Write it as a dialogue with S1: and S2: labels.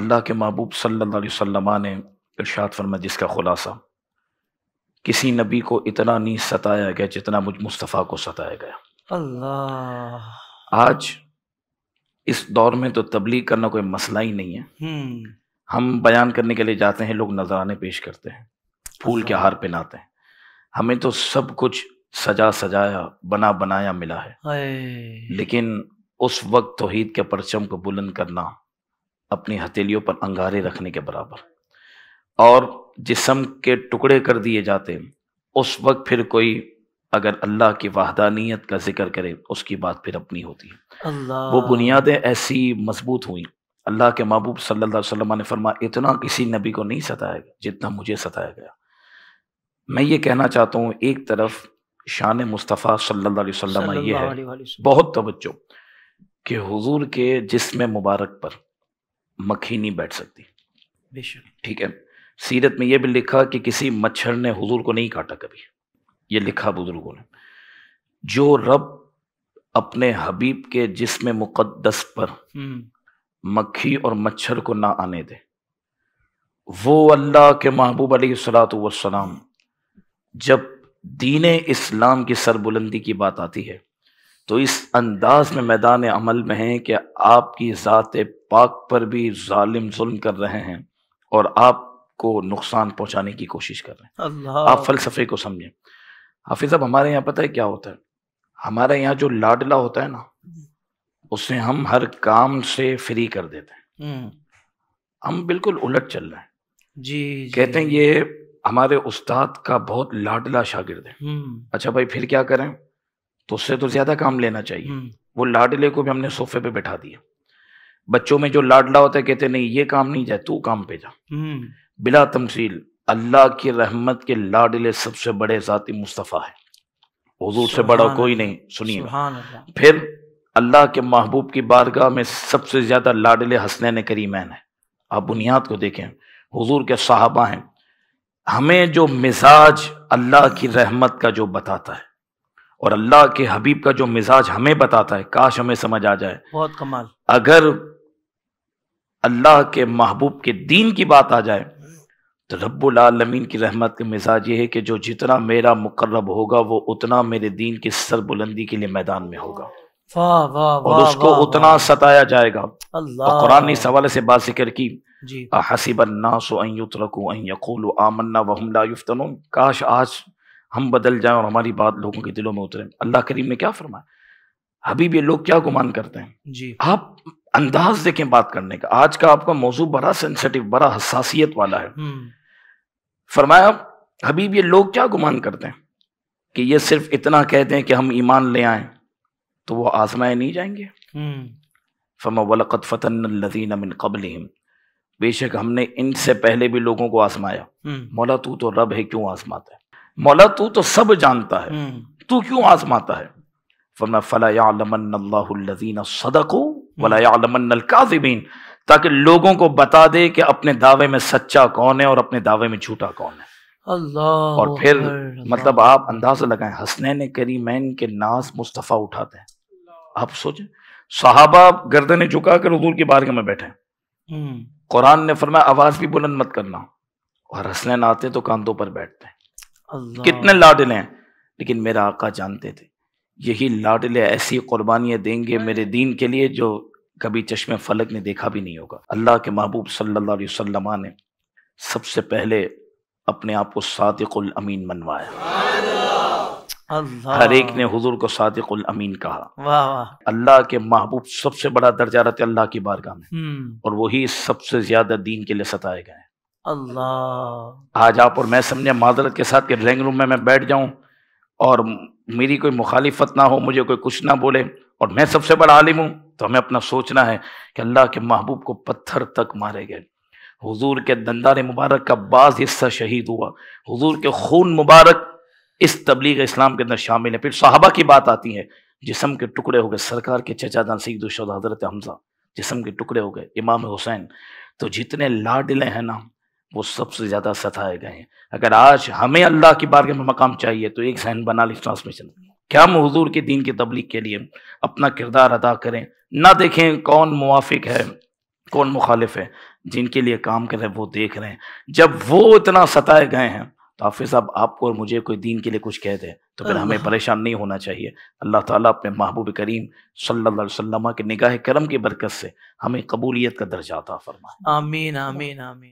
S1: अल्लाह के महबूब सल्लल्लाहु अलैहि वसल्लम ने इरशाद फरमा जिसका खुलासा किसी नबी को इतना नहीं सताया गया जितना मुझ मुस्तफ़ा को सताया गया अल्लाह आज इस दौर में तो तबलीग करना कोई मसला ही नहीं है हम्म। हम बयान करने के लिए जाते हैं लोग नजराने पेश करते हैं फूल के हार पहनाते हैं हमें तो सब कुछ सजा सजाया बना बनाया मिला है लेकिन उस वक्त तोहहीद के परचम को बुलंद करना अपनी हथेलियों पर अंगारे रखने के बराबर और जिसम के टुकड़े कर दिए जाते उस वक्त फिर कोई अगर अल्लाह की वाहदानियत का जिक्र करे उसकी बात फिर अपनी होती है वो बुनियादें ऐसी मजबूत हुई अल्लाह के महबूब सल्लल्लाहु अलैहि वसल्लम ने फरमा इतना किसी नबी को नहीं सताया गया जितना मुझे सताया गया मैं ये कहना चाहता हूँ एक तरफ शान मुस्तफ़ा सल्लल्लाहु अलैहि वसल्लम ये है बहुत तवज्जो कि हुजूर के जिसम मुबारक पर मक्खी नहीं बैठ सकती ठीक है सीरत में यह भी लिखा कि किसी मच्छर ने हुजूर को नहीं काटा कभी ये लिखा बुजुर्गों ने जो रब अपने हबीब के जिसम मुकद्दस पर हम्म। मक्खी और मच्छर को ना आने दे वो अल्लाह के महबूब सलात वसलाम जब दीन इस्लाम की सरबुलंदी की बात आती है तो इस अंदाज में मैदान अमल में हैं कि आपकी ज़ात पाक पर भी ालिम जुल्म कर रहे हैं और आपको नुकसान पहुंचाने की कोशिश कर रहे हैं आप फलसफे को समझें हाफिज अब हमारे यहाँ पता है क्या होता है हमारे यहाँ जो लाडला होता है ना उसे हम हर काम से फ्री कर देते हैं हम्म। हम बिल्कुल उलट चल रहे हैं जी, जी कहते हैं ये हमारे उस्ताद का बहुत लाडला शागिर्द है हम्म। अच्छा भाई फिर क्या करें तो उससे तो ज़्यादा काम लेना चाहिए हम्म। वो लाडले को भी हमने सोफे पे बैठा दिया बच्चों में जो लाडला होता है कहते नहीं ये काम नहीं जाए तू काम पे जा हम्म। बिला तमसील अल्लाह की रहमत के लाडले सबसे बड़े जाति मुस्तफ़ा है हजूर से बड़ा कोई नहीं सुनिए फिर अल्लाह के महबूब की बारगाह में सबसे ज़्यादा लाडले हसनैन करीमैन है आप बुनियाद को देखें हजूर के साहबा हैं हमें जो मिजाज अल्लाह की रहमत का जो बताता है और अल्लाह के हबीब का जो मिजाज हमें बताता है काश हमें समझ आ जाए बहुत कमाल अगर अल्लाह के महबूब के दीन की बात आ जाए तो रब्बुलमीन की रहमत का मिजाज ये है कि जो जितना मेरा मुकर्रब होगा वो उतना मेरे दीन की सरबुलंदी के लिए मैदान में होगा वाह वाह और उसको वा, उतना वा, सताया जाएगा अल्लाह कुरान ने इस हवाले से बात जिक्र की हसीबन्नासो अयुतरकू अयकूल आमन्ना वहमला युफ्तनून काश आज हम बदल जाएं और हमारी बात लोगों के दिलों में उतरे अल्लाह करीम ने क्या फरमाया हबीब ये लोग क्या गुमान करते हैं जी आप अंदाज देखें बात करने का आज का आपका मौजू बड़ा सेंसिटिव बड़ा हसासियत वाला है हम्म। फरमाया हबीब ये लोग क्या गुमान करते हैं कि ये सिर्फ इतना कहते हैं कि हम ईमान ले आए तो वो आजमाए नहीं जाएंगे फमा वलकत फ़तन मिन कबल बेशक हमने इनसे पहले भी लोगों को आजमाया हम्म। मौला तू तो रब है क्यों आजमाता है मौला तू तो सब जानता है हम्म। तू क्यों आजमाता है फरमा फलाजीन सदको हम्म। वलामकाजिबीन ताकि लोगों को बता दे कि अपने दावे में सच्चा कौन है और अपने दावे में झूठा कौन है अल्लाह और फिर मतलब आप अंदाजा लगाएं हसनैन करीमैन के नाज मुस्तफ़ा उठाते हैं आप सोचें साहबा गर्दने झुका कर हजूर की बारगे में बैठे हम्म। कुरान ने फरमाया आवाज़ भी बुलंद मत करना और हसनैन आते तो कांधों पर बैठते हैं कितने लाडले हैं लेकिन मेरा आका जानते थे यही लाडले ऐसी कुर्बानियां देंगे हाँ। मेरे दीन के लिए जो कभी चश्मे फलक ने देखा भी नहीं होगा अल्लाह के महबूब सल्लल्लाहु अलैहि वसल्लम ने सबसे पहले अपने आप को सादिकुल अमीन मनवाया हर एक ने हुजूर को सादिकुल अमीन कहा अल्लाह के महबूब सबसे बड़ा दर्जा रहते अल्लाह की बारगाह में हम्म। और वही सबसे ज्यादा दीन के लिए सताए गए अल्लाह आज आप और मैं समझे माजरत के साथ के ड्राइंग रूम में मैं बैठ जाऊँ और मेरी कोई मुखालिफत ना हो मुझे कोई कुछ ना बोले और मैं सबसे बड़ा आलिम हूँ तो हमें अपना सोचना है कि अल्लाह के महबूब को पत्थर तक मारे गए हुजूर के दंदार मुबारक का बाज हिस्सा शहीद हुआ हुजूर के खून मुबारक इस तबलीग इस्लाम के अंदर शामिल है फिर साहबा की बात आती है जिसम के टुकड़े हो गए सरकार के चचादान सईद हजरत हमजा जिसम के टुकड़े हो गए इमाम हुसैन तो जितने लाडिले हैं ना वो सबसे ज़्यादा सताए गए हैं अगर आज हमें अल्लाह की बारगे में मकाम चाहिए तो एक बना बनाल ट्रांसमिशन क्या हम हजूर के दीन की तबलीग के लिए अपना किरदार अदा करें ना देखें कौन मुआफिक है कौन मुखालिफ है जिनके लिए काम कर रहे हैं वो देख रहे हैं जब वो इतना सताए गए हैं तो हाफिज साहब आपको और मुझे कोई दीन के लिए कुछ कह दे तो फिर हमें परेशान नहीं होना चाहिए अल्लाह ताला अपने महबूब करीम सल्लल्लाहु अलैहि वसल्लम के निगाह करम की बरकत से हमें कबूलियत का दर्जा था फरमा आमीन आमीन आमीन